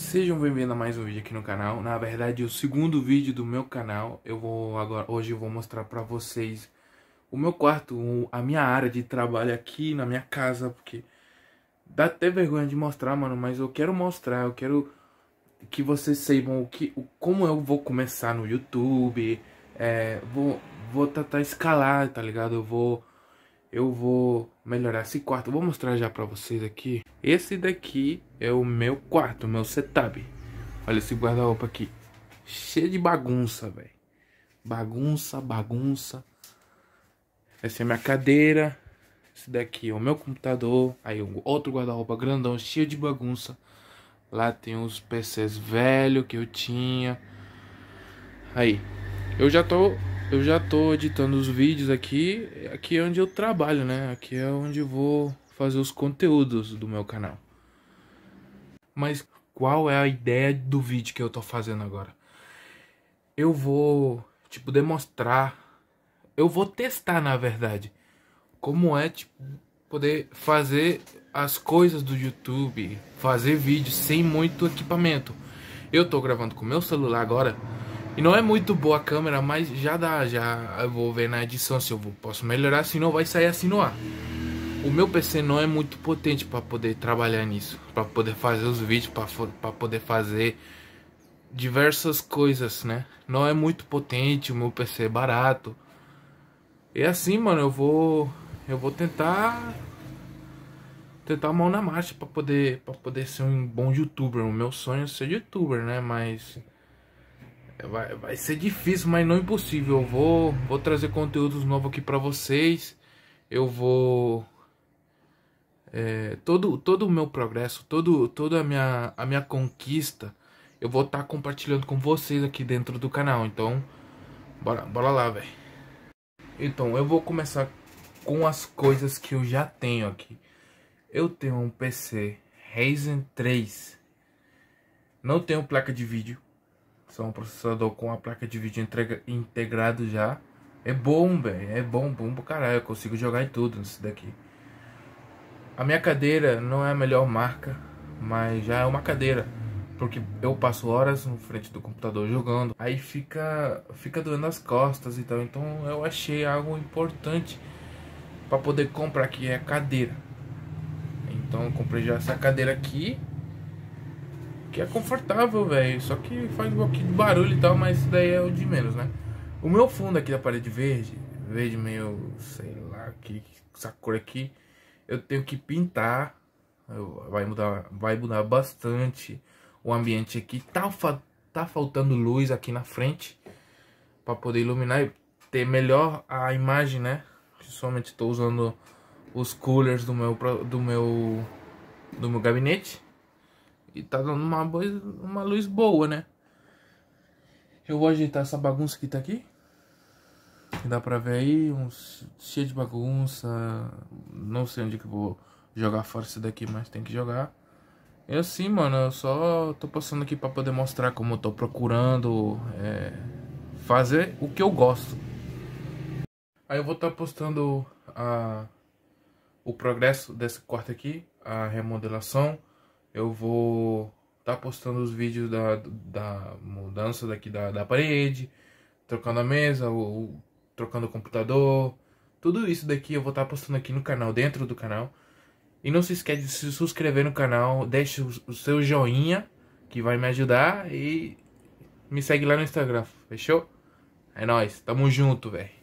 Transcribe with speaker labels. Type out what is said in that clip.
Speaker 1: Sejam bem-vindos a mais um vídeo aqui no canal. Na verdade, o segundo vídeo do meu canal, eu vou agora hoje eu vou mostrar para vocês o meu quarto, a minha área de trabalho aqui na minha casa, porque dá até vergonha de mostrar, mano, mas eu quero mostrar, eu quero que vocês saibam o que, o, como eu vou começar no YouTube, é, vou vou tentar escalar, tá ligado? Eu vou eu vou melhorar esse quarto. Vou mostrar já pra vocês aqui. Esse daqui é o meu quarto, meu setup. Olha esse guarda-roupa aqui. Cheio de bagunça, velho. Bagunça, bagunça. Essa é a minha cadeira. Esse daqui é o meu computador. Aí um outro guarda-roupa grandão, cheio de bagunça. Lá tem os PCs velho que eu tinha. Aí, eu já tô eu já tô editando os vídeos aqui. Aqui é onde eu trabalho, né? Aqui é onde eu vou fazer os conteúdos do meu canal. Mas qual é a ideia do vídeo que eu tô fazendo agora? Eu vou, tipo, demonstrar. Eu vou testar, na verdade, como é, tipo, poder fazer as coisas do YouTube, fazer vídeo sem muito equipamento. Eu tô gravando com meu celular agora e não é muito boa a câmera, mas já dá, já eu vou ver na edição se eu vou, posso melhorar, senão vai sair assim no ar. O meu PC não é muito potente para poder trabalhar nisso, para poder fazer os vídeos, para poder fazer diversas coisas, né? Não é muito potente, o meu PC é barato. E assim, mano, eu vou eu vou tentar tentar mão na marcha para poder para poder ser um bom youtuber. O meu sonho é ser youtuber, né? Mas é, vai, vai ser difícil, mas não impossível. Eu vou, vou trazer conteúdos novos aqui para vocês. Eu vou é, todo todo o meu progresso, todo toda a minha a minha conquista, eu vou estar tá compartilhando com vocês aqui dentro do canal. Então, bora, bora lá, velho. Então, eu vou começar com as coisas que eu já tenho aqui. Eu tenho um PC Ryzen 3. Não tenho placa de vídeo são um processador com a placa de vídeo entrega, integrado já. É bom, velho. É bom, bom pra caralho. Eu consigo jogar e tudo nisso daqui. A minha cadeira não é a melhor marca, mas já é uma cadeira. Porque eu passo horas na frente do computador jogando. Aí fica, fica doendo as costas e tal. Então eu achei algo importante para poder comprar, que é a cadeira. Então eu comprei já essa cadeira aqui que é confortável, velho. Só que faz um pouquinho de barulho e tal, mas isso daí é o de menos, né? O meu fundo aqui da parede verde, verde meio, sei lá, que essa cor aqui, eu tenho que pintar. vai mudar, vai mudar bastante o ambiente aqui. Tá, tá faltando luz aqui na frente para poder iluminar e ter melhor a imagem, né? Somente estou usando os coolers do meu do meu do meu gabinete e tá dando uma, uma luz boa, né? Eu vou ajeitar essa bagunça que tá aqui. Que dá pra ver aí, um cheio de bagunça. Não sei onde que vou jogar fora isso daqui, mas tem que jogar. Eu sim, mano, eu só tô passando aqui pra poder mostrar como eu tô procurando é, fazer o que eu gosto. Aí eu vou estar tá postando a, o progresso desse quarto aqui, a remodelação eu vou estar tá postando os vídeos da, da mudança daqui da, da parede, trocando a mesa, ou, trocando o computador. Tudo isso daqui eu vou estar tá postando aqui no canal, dentro do canal. E não se esquece de se inscrever no canal, deixe o seu joinha, que vai me ajudar, e me segue lá no Instagram, fechou? É nóis, tamo junto, velho.